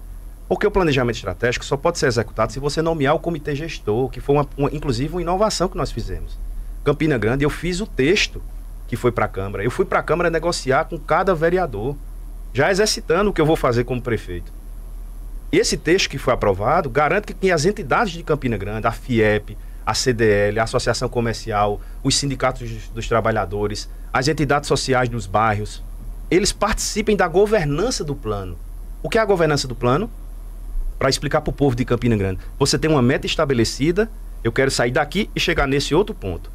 Porque o planejamento estratégico só pode ser executado se você nomear o comitê gestor, que foi uma, uma, inclusive uma inovação que nós fizemos. Campina Grande, eu fiz o texto que foi para a Câmara. Eu fui para a Câmara negociar com cada vereador, já exercitando o que eu vou fazer como prefeito. Esse texto que foi aprovado garante que as entidades de Campina Grande, a FIEP, a CDL, a Associação Comercial, os sindicatos dos trabalhadores, as entidades sociais dos bairros, eles participem da governança do plano. O que é a governança do plano? Para explicar para o povo de Campina Grande. Você tem uma meta estabelecida, eu quero sair daqui e chegar nesse outro ponto.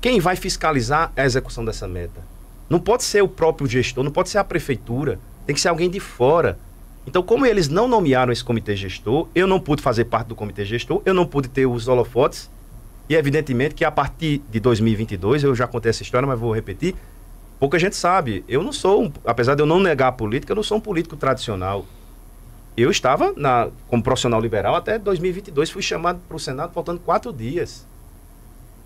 Quem vai fiscalizar a execução dessa meta? Não pode ser o próprio gestor, não pode ser a prefeitura, tem que ser alguém de fora então, como eles não nomearam esse comitê gestor, eu não pude fazer parte do comitê gestor, eu não pude ter os holofotes. E, evidentemente, que a partir de 2022, eu já contei essa história, mas vou repetir, pouca gente sabe. Eu não sou, apesar de eu não negar a política, eu não sou um político tradicional. Eu estava na, como profissional liberal até 2022, fui chamado para o Senado faltando quatro dias.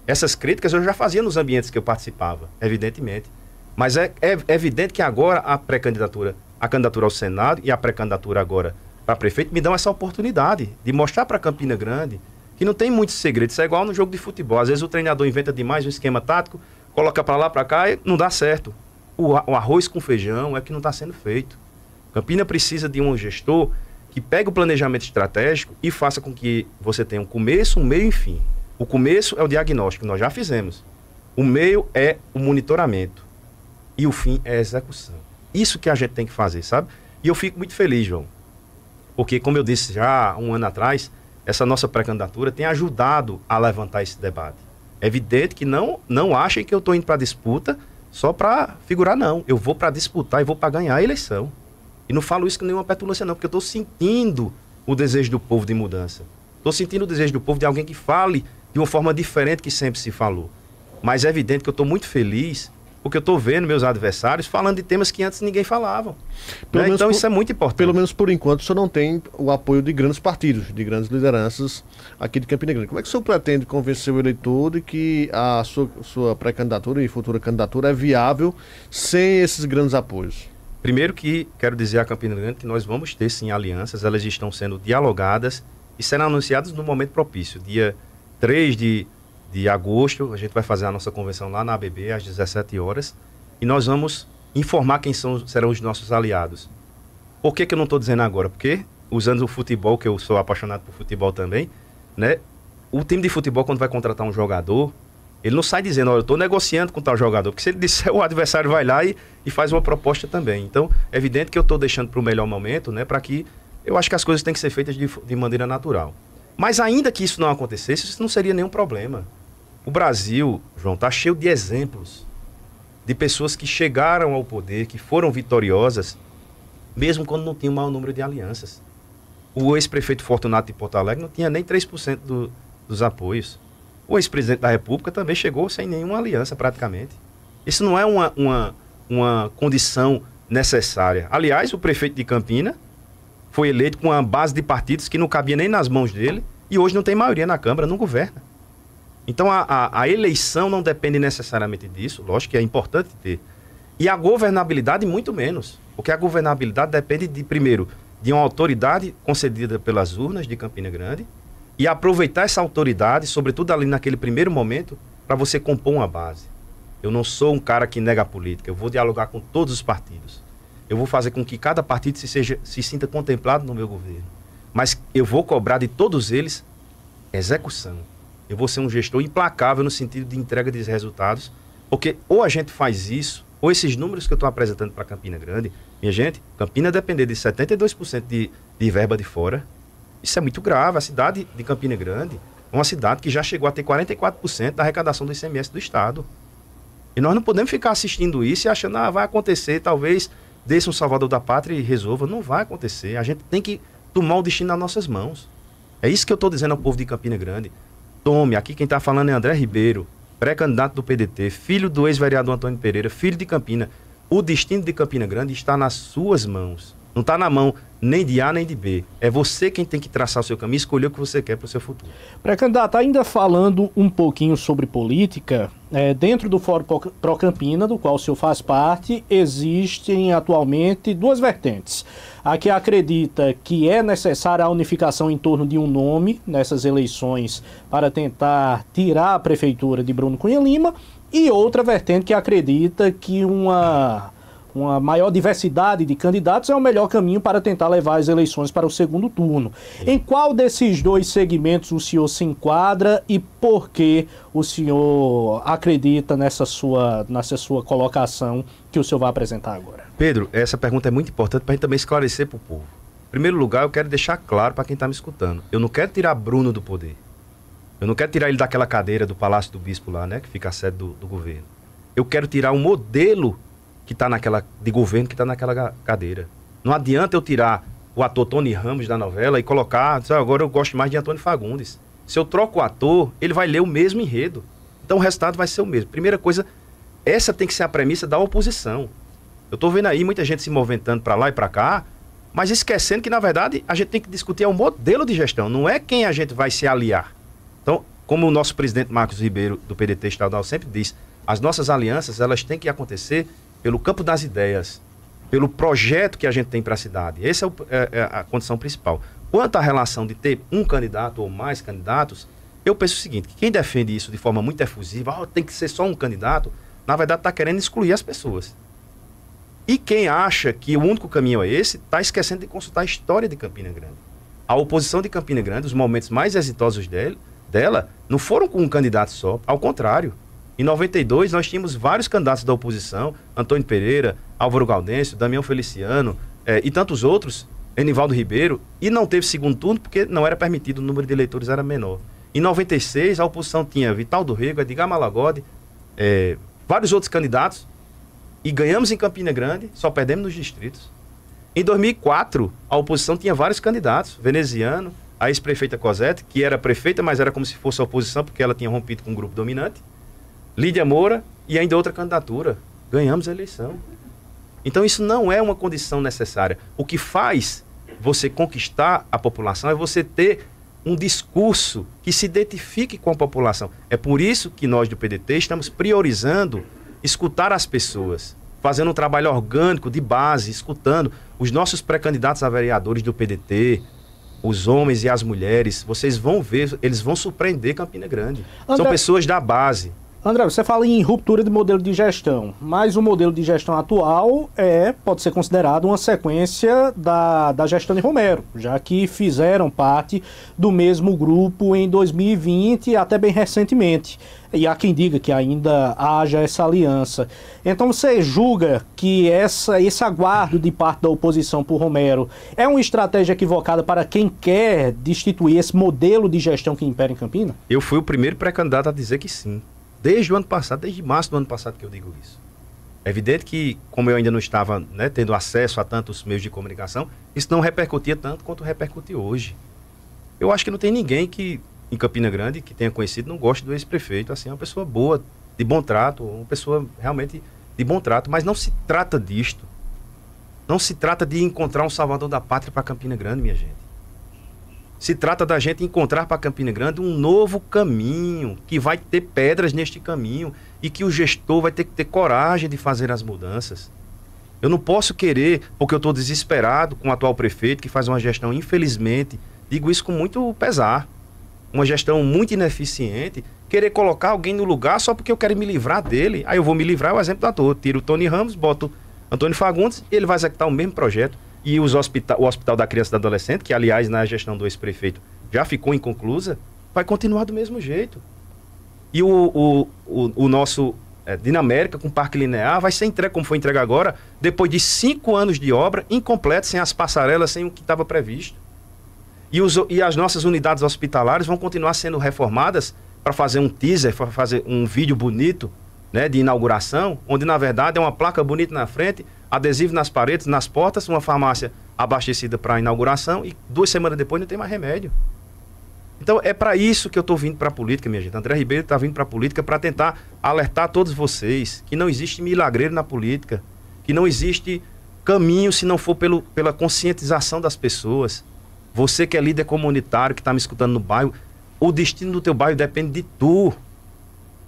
Essas críticas eu já fazia nos ambientes que eu participava, evidentemente. Mas é, é, é evidente que agora a pré-candidatura a candidatura ao Senado e a pré-candidatura agora para prefeito, me dão essa oportunidade de mostrar para Campina Grande que não tem muito segredo. Isso é igual no jogo de futebol. Às vezes o treinador inventa demais um esquema tático, coloca para lá, para cá e não dá certo. O, arroz com feijão é que não está sendo feito. Campina precisa de um gestor que pegue o planejamento estratégico e faça com que você tenha um começo, um meio e um fim. O começo é o diagnóstico, nós já fizemos. O meio é o monitoramento. E o fim é a execução. Isso que a gente tem que fazer, sabe? E eu fico muito feliz, João. Porque, como eu disse já um ano atrás, essa nossa pré-candidatura tem ajudado a levantar esse debate. É evidente que não, não achem que eu estou indo para disputa só para figurar, não. Eu vou para disputar e vou para ganhar a eleição. E não falo isso com nenhuma petulância, não, porque eu estou sentindo o desejo do povo de mudança. Estou sentindo o desejo do povo de alguém que fale de uma forma diferente que sempre se falou. Mas é evidente que eu estou muito feliz o que eu estou vendo meus adversários falando de temas que antes ninguém falava. Né? Então por, isso é muito importante. Pelo menos por enquanto, senhor não tem o apoio de grandes partidos, de grandes lideranças aqui de Campina Grande. Como é que o senhor pretende convencer o eleitor de que a sua, sua pré-candidatura e futura candidatura é viável sem esses grandes apoios? Primeiro que quero dizer a Campina Grande que nós vamos ter sim alianças, elas estão sendo dialogadas e serão anunciadas no momento propício, dia 3 de de agosto, a gente vai fazer a nossa convenção lá na ABB às 17 horas e nós vamos informar quem são, serão os nossos aliados. Por que, que eu não estou dizendo agora? Porque, usando o futebol, que eu sou apaixonado por futebol também, né? O time de futebol, quando vai contratar um jogador, ele não sai dizendo, olha, eu estou negociando com tal jogador, porque se ele disser, o adversário vai lá e, e faz uma proposta também. Então, é evidente que eu estou deixando para o melhor momento, né? Para que eu acho que as coisas têm que ser feitas de, de maneira natural. Mas ainda que isso não acontecesse, isso não seria nenhum problema o Brasil, João, está cheio de exemplos de pessoas que chegaram ao poder, que foram vitoriosas, mesmo quando não tinham um maior número de alianças. O ex-prefeito Fortunato de Porto Alegre não tinha nem 3% do, dos apoios. O ex-presidente da República também chegou sem nenhuma aliança, praticamente. Isso não é uma, uma, uma condição necessária. Aliás, o prefeito de Campina foi eleito com uma base de partidos que não cabia nem nas mãos dele e hoje não tem maioria na Câmara, não governa. Então a, a, a, eleição não depende necessariamente disso, lógico que é importante ter. E a governabilidade, muito menos. Porque a governabilidade depende de, primeiro, de uma autoridade concedida pelas urnas de Campina Grande e aproveitar essa autoridade, sobretudo ali naquele primeiro momento, para você compor uma base. Eu não sou um cara que nega a política, eu vou dialogar com todos os partidos. Eu vou fazer com que cada partido se, seja, se sinta contemplado no meu governo. Mas eu vou cobrar de todos eles execução eu vou ser um gestor implacável no sentido de entrega de resultados, porque ou a gente faz isso, ou esses números que eu estou apresentando para Campina Grande, minha gente, Campina depender de 72% de, de verba de fora, isso é muito grave. A cidade de Campina Grande é uma cidade que já chegou a ter 44% da arrecadação do ICMS do Estado. E nós não podemos ficar assistindo isso e achando, ah, vai acontecer, talvez desse um salvador da pátria e resolva. Não vai acontecer. A gente tem que tomar o destino nas nossas mãos. É isso que eu estou dizendo ao povo de Campina Grande. Tome, aqui quem está falando é André Ribeiro, pré-candidato do PDT, filho do ex-vereador Antônio Pereira, filho de Campina. O destino de Campina Grande está nas suas mãos. Não está na mão nem de A nem de B. É você quem tem que traçar o seu caminho e escolher o que você quer para o seu futuro. Pré-candidato, ainda falando um pouquinho sobre política, é, dentro do Fórum Pro Campina, do qual o senhor faz parte, existem atualmente duas vertentes a que acredita que é necessária a unificação em torno de um nome nessas eleições para tentar tirar a prefeitura de Bruno Cunha Lima, e outra vertente que acredita que uma uma maior diversidade de candidatos é o melhor caminho para tentar levar as eleições para o segundo turno. Em qual desses dois segmentos o senhor se enquadra e por que o senhor acredita nessa sua, nessa sua colocação que o senhor vai apresentar agora? Pedro, essa pergunta é muito importante para a gente também esclarecer para o povo. Em primeiro lugar, eu quero deixar claro para quem está me escutando: eu não quero tirar Bruno do poder. Eu não quero tirar ele daquela cadeira do Palácio do Bispo lá, né, que fica a sede do, do governo. Eu quero tirar o um modelo que está naquela. de governo que está naquela cadeira. Não adianta eu tirar o ator Tony Ramos da novela e colocar. Sabe, agora eu gosto mais de Antônio Fagundes. Se eu troco o ator, ele vai ler o mesmo enredo. Então o resultado vai ser o mesmo. Primeira coisa, essa tem que ser a premissa da oposição. Eu estou vendo aí muita gente se movimentando para lá e para cá, mas esquecendo que, na verdade, a gente tem que discutir é o modelo de gestão, não é quem a gente vai se aliar. Então, como o nosso presidente Marcos Ribeiro, do PDT estadual, sempre diz, as nossas alianças elas têm que acontecer pelo campo das ideias, pelo projeto que a gente tem para a cidade. Essa é, o, é, é, a condição principal. Quanto à relação de ter um candidato ou mais candidatos, eu penso o seguinte: que quem defende isso de forma muito efusiva, oh, tem que ser só um candidato, na verdade está querendo excluir as pessoas. E quem acha que o único caminho é esse, está esquecendo de consultar a história de Campina Grande. A oposição de Campina Grande, os momentos mais exitosos dele, dela, não foram com um candidato só, ao contrário, em 92, nós tínhamos vários candidatos da oposição, Antônio Pereira, Álvaro Gaudêncio, Damião Feliciano é, e tantos outros, Enivaldo Ribeiro, e não teve segundo turno porque não era permitido, o número de eleitores era menor. Em 96, a oposição tinha Vital do Rego, Edgar Malagode, é, vários outros candidatos, e ganhamos em Campina Grande, só perdemos nos distritos. Em 2004, a oposição tinha vários candidatos, veneziano, a ex-prefeita Cosette, que era prefeita, mas era como se fosse a oposição, porque ela tinha rompido com o um grupo dominante. Lídia Moura e ainda outra candidatura. Ganhamos a eleição. Então isso não é uma condição necessária. O que faz você conquistar a população é você ter um discurso que se identifique com a população. É por isso que nós do PDT estamos priorizando escutar as pessoas, fazendo um trabalho orgânico de base, escutando os nossos pré-candidatos a vereadores do PDT, os homens e as mulheres. Vocês vão ver, eles vão surpreender Campina Grande. André... São pessoas da base. André, você fala em ruptura de modelo de gestão, mas o modelo de gestão atual é, pode ser considerado uma sequência da, da gestão de Romero, já que fizeram parte do mesmo grupo em 2020 e até bem recentemente. E há quem diga que ainda haja essa aliança. Então você julga que essa, esse aguardo de parte da oposição por Romero é uma estratégia equivocada para quem quer destituir esse modelo de gestão que impera em Campina? Eu fui o primeiro pré-candidato a dizer que sim desde o ano passado, desde março do ano passado que eu digo isso. É evidente que, como eu ainda não estava né, tendo acesso a tantos meios de comunicação, isso não repercutia tanto quanto repercute hoje. Eu acho que não tem ninguém que em Campina Grande que tenha conhecido não goste do ex-prefeito. Assim, é uma pessoa boa, de bom trato, uma pessoa realmente de bom trato. Mas não se trata disto. Não se trata de encontrar um salvador da pátria para Campina Grande, minha gente. Se trata da gente encontrar para Campina Grande um novo caminho, que vai ter pedras neste caminho e que o gestor vai ter que ter coragem de fazer as mudanças. Eu não posso querer, porque eu estou desesperado com o atual prefeito, que faz uma gestão, infelizmente, digo isso com muito pesar, uma gestão muito ineficiente, querer colocar alguém no lugar só porque eu quero me livrar dele. Aí eu vou me livrar, é o exemplo da torre. Tiro o Tony Ramos, boto Antônio Fagundes e ele vai executar o mesmo projeto. E os hospita o Hospital da Criança e do Adolescente, que aliás na gestão do ex-prefeito já ficou inconclusa, vai continuar do mesmo jeito. E o, o, o, o nosso é, eh, Dinamérica com Parque Linear vai ser entregue, como foi entregue agora, depois de cinco anos de obra, incompleta, sem as passarelas, sem o que estava previsto. E, os, e as nossas unidades hospitalares vão continuar sendo reformadas para fazer um teaser, para fazer um vídeo bonito né, de inauguração, onde na verdade é uma placa bonita na frente adesivo nas paredes, nas portas, uma farmácia abastecida para a inauguração e duas semanas depois não tem mais remédio. Então é para isso que eu estou vindo para a política, minha gente. André Ribeiro está vindo para a política para tentar alertar todos vocês que não existe milagreiro na política, que não existe caminho se não for pelo, pela conscientização das pessoas. Você que é líder comunitário, que está me escutando no bairro, o destino do teu bairro depende de tu.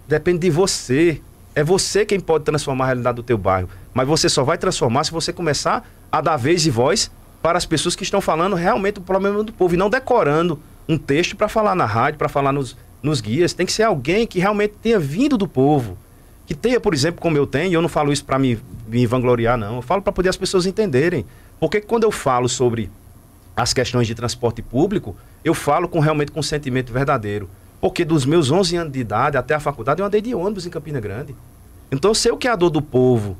Depende de você. É você quem pode transformar a realidade do teu bairro. Mas você só vai transformar se você começar a dar vez e voz para as pessoas que estão falando realmente o problema do povo e não decorando um texto para falar na rádio, para falar nos, nos guias. Tem que ser alguém que realmente tenha vindo do povo. Que tenha, por exemplo, como eu tenho, e eu não falo isso para me, me vangloriar, não. Eu falo para poder as pessoas entenderem. Porque quando eu falo sobre as questões de transporte público, eu falo com realmente com sentimento verdadeiro. Porque dos meus 11 anos de idade até a faculdade, eu andei de ônibus em Campina Grande. Então, eu sei o que é a dor do povo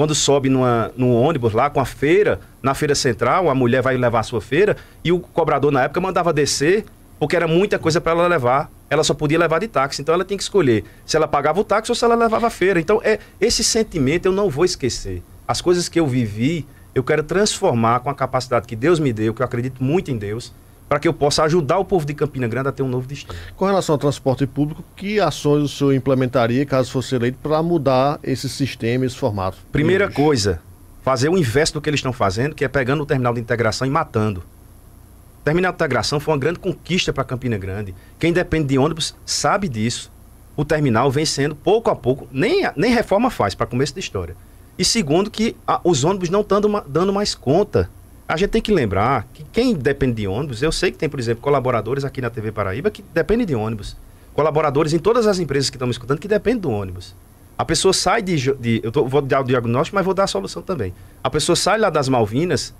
quando sobe numa, num ônibus lá com a feira, na feira central, a mulher vai levar a sua feira e o cobrador na época mandava descer porque era muita coisa para ela levar. Ela só podia levar de táxi, então ela tem que escolher se ela pagava o táxi ou se ela levava a feira. Então é esse sentimento eu não vou esquecer. As coisas que eu vivi, eu quero transformar com a capacidade que Deus me deu, que eu acredito muito em Deus para que eu possa ajudar o povo de Campina Grande a ter um novo destino. Com relação ao transporte público, que ações o senhor implementaria, caso fosse eleito, para mudar esse sistema, esse formato? Primeira coisa, fazer o inverso do que eles estão fazendo, que é pegando o terminal de integração e matando. O terminal de integração foi uma grande conquista para Campina Grande. Quem depende de ônibus sabe disso. O terminal vem sendo, pouco a pouco, nem, nem reforma faz, para começo da história. E segundo, que a, os ônibus não estão dando mais conta a gente tem que lembrar que quem depende de ônibus, eu sei que tem, por exemplo, colaboradores aqui na TV Paraíba que dependem de ônibus. Colaboradores em todas as empresas que estão me escutando que dependem do ônibus. A pessoa sai de. de eu tô, vou dar o diagnóstico, mas vou dar a solução também. A pessoa sai lá das Malvinas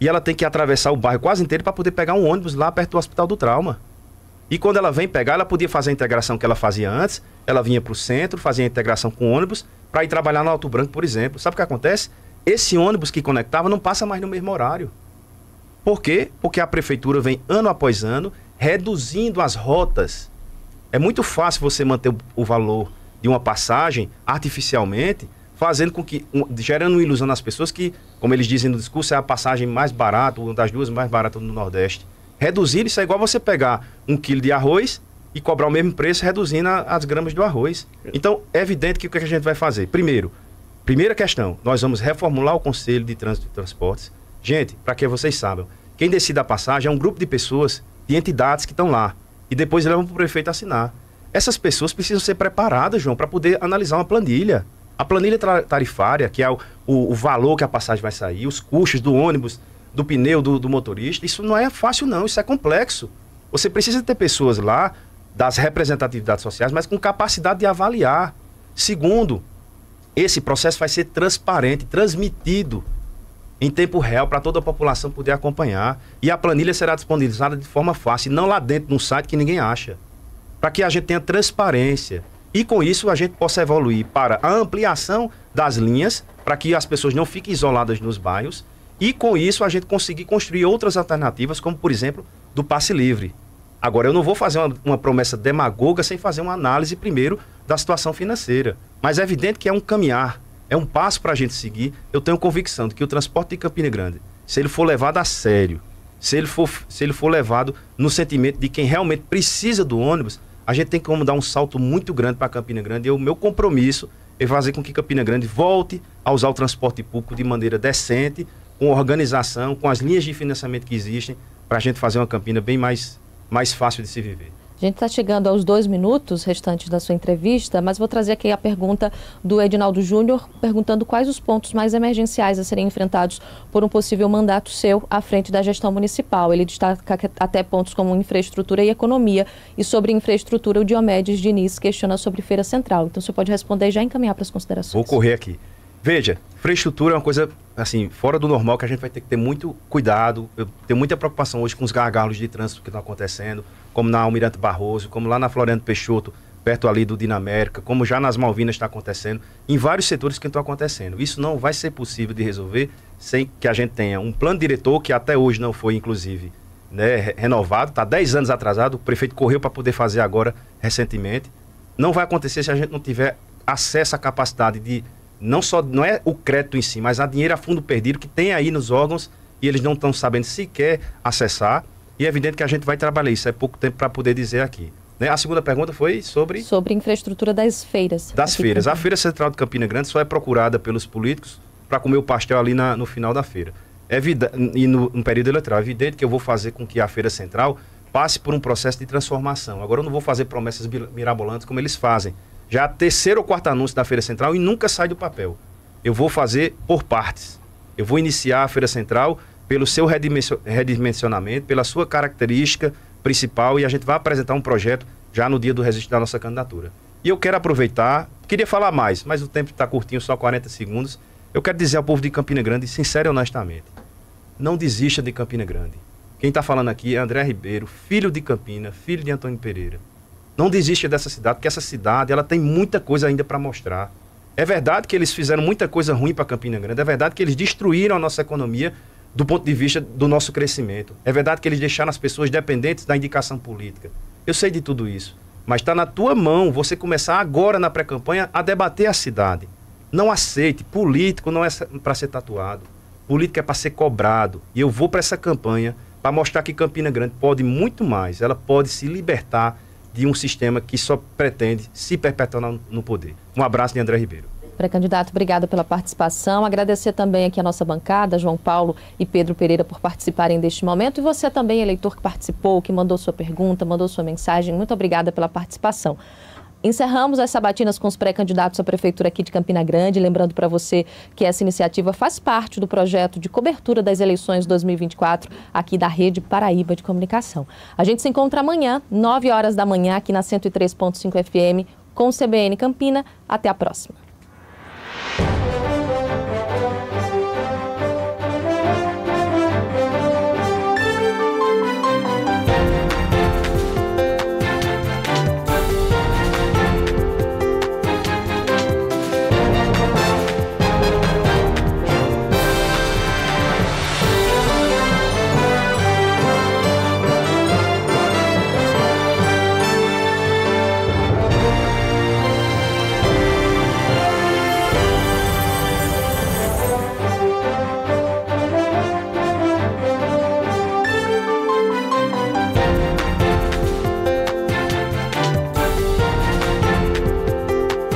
e ela tem que atravessar o bairro quase inteiro para poder pegar um ônibus lá perto do Hospital do Trauma. E quando ela vem pegar, ela podia fazer a integração que ela fazia antes, ela vinha para o centro, fazia a integração com ônibus, para ir trabalhar no Alto Branco, por exemplo. Sabe o que acontece? Esse ônibus que conectava não passa mais no mesmo horário. Por quê? Porque a prefeitura vem ano após ano reduzindo as rotas. É muito fácil você manter o valor de uma passagem artificialmente, fazendo com que, um, gerando ilusão nas pessoas que, como eles dizem no discurso, é a passagem mais barata, uma das duas mais baratas no Nordeste. Reduzir isso é igual você pegar um quilo de arroz e cobrar o mesmo preço, reduzindo a, as gramas do arroz. É. Então, é evidente que o que a gente vai fazer? Primeiro, Primeira questão, nós vamos reformular o Conselho de Trânsito e Transportes. Gente, para que vocês saibam, quem decide a passagem é um grupo de pessoas, de entidades que estão lá. E depois levam para o prefeito assinar. Essas pessoas precisam ser preparadas, João, para poder analisar uma planilha. A planilha tarifária, que é o, o, valor que a passagem vai sair, os custos do ônibus, do pneu, do, do motorista, isso não é fácil, não, isso é complexo. Você precisa ter pessoas lá das representatividades sociais, mas com capacidade de avaliar. Segundo, esse processo vai ser transparente, transmitido em tempo real para toda a população poder acompanhar. E a planilha será disponibilizada de forma fácil, não lá dentro num site que ninguém acha. Para que a gente tenha transparência. E com isso a gente possa evoluir para a ampliação das linhas, para que as pessoas não fiquem isoladas nos bairros. E com isso a gente conseguir construir outras alternativas, como por exemplo, do passe livre. Agora, eu não vou fazer uma, uma, promessa demagoga sem fazer uma análise primeiro da situação financeira. Mas é evidente que é um caminhar, é um passo para a gente seguir. Eu tenho convicção de que o transporte de Campina Grande, se ele for levado a sério, se ele for, se ele for levado no sentimento de quem realmente precisa do ônibus, a gente tem como dar um salto muito grande para Campina Grande. E o meu compromisso é fazer com que Campina Grande volte a usar o transporte público de maneira decente, com organização, com as linhas de financiamento que existem, para a gente fazer uma Campina bem mais mais fácil de se viver. A gente está chegando aos dois minutos restantes da sua entrevista, mas vou trazer aqui a pergunta do Edinaldo Júnior, perguntando quais os pontos mais emergenciais a serem enfrentados por um possível mandato seu à frente da gestão municipal. Ele destaca até pontos como infraestrutura e economia. E sobre infraestrutura, o Diomedes Diniz questiona sobre Feira Central. Então, você pode responder e já encaminhar para as considerações. Vou correr aqui. Veja, infraestrutura é uma coisa assim, fora do normal, que a gente vai ter que ter muito cuidado. Eu tenho muita preocupação hoje com os gargalos de trânsito que estão acontecendo, como na Almirante Barroso, como lá na Floriano Peixoto, perto ali do Dinamérica, como já nas Malvinas está acontecendo, em vários setores que estão acontecendo. Isso não vai ser possível de resolver sem que a gente tenha um plano diretor, que até hoje não foi, inclusive, né, renovado, está 10 anos atrasado, o prefeito correu para poder fazer agora, recentemente. Não vai acontecer se a gente não tiver acesso à capacidade de não só não é o crédito em si, mas há dinheiro a fundo perdido que tem aí nos órgãos e eles não estão sabendo sequer acessar. E é evidente que a gente vai trabalhar isso. É pouco tempo para poder dizer aqui. Né? A segunda pergunta foi sobre. Sobre infraestrutura das feiras. Das feiras. A Feira Central de Campina Grande só é procurada pelos políticos para comer o pastel ali na, no final da feira. É vida, e no, no período eleitoral. É evidente que eu vou fazer com que a Feira Central passe por um processo de transformação. Agora eu não vou fazer promessas mirabolantes como eles fazem. Já é terceiro ou quarto anúncio da Feira Central e nunca sai do papel. Eu vou fazer por partes. Eu vou iniciar a Feira Central pelo seu redimensionamento, pela sua característica principal e a gente vai apresentar um projeto já no dia do registro da nossa candidatura. E eu quero aproveitar, queria falar mais, mas o tempo está curtinho, só 40 segundos. Eu quero dizer ao povo de Campina Grande, sincero e honestamente, não desista de Campina Grande. Quem está falando aqui é André Ribeiro, filho de Campina, filho de Antônio Pereira. Não desista dessa cidade, porque essa cidade ela tem muita coisa ainda para mostrar. É verdade que eles fizeram muita coisa ruim para Campina Grande, é verdade que eles destruíram a nossa economia do ponto de vista do nosso crescimento. É verdade que eles deixaram as pessoas dependentes da indicação política. Eu sei de tudo isso, mas está na tua mão você começar agora na pré-campanha a debater a cidade. Não aceite, político não é para ser tatuado. Político é para ser cobrado. E eu vou para essa campanha para mostrar que Campina Grande pode muito mais. Ela pode se libertar de um sistema que só pretende se perpetuar no poder. Um abraço de André Ribeiro. Pré-candidato, obrigada pela participação. Agradecer também aqui a nossa bancada, João Paulo e Pedro Pereira, por participarem deste momento. E você também, eleitor que participou, que mandou sua pergunta, mandou sua mensagem. Muito obrigada pela participação. Encerramos as sabatinas com os pré-candidatos à prefeitura aqui de Campina Grande. Lembrando para você que essa iniciativa faz parte do projeto de cobertura das eleições 2024 aqui da Rede Paraíba de Comunicação. A gente se encontra amanhã, 9 horas da manhã, aqui na 103.5 FM com o CBN Campina. Até a próxima.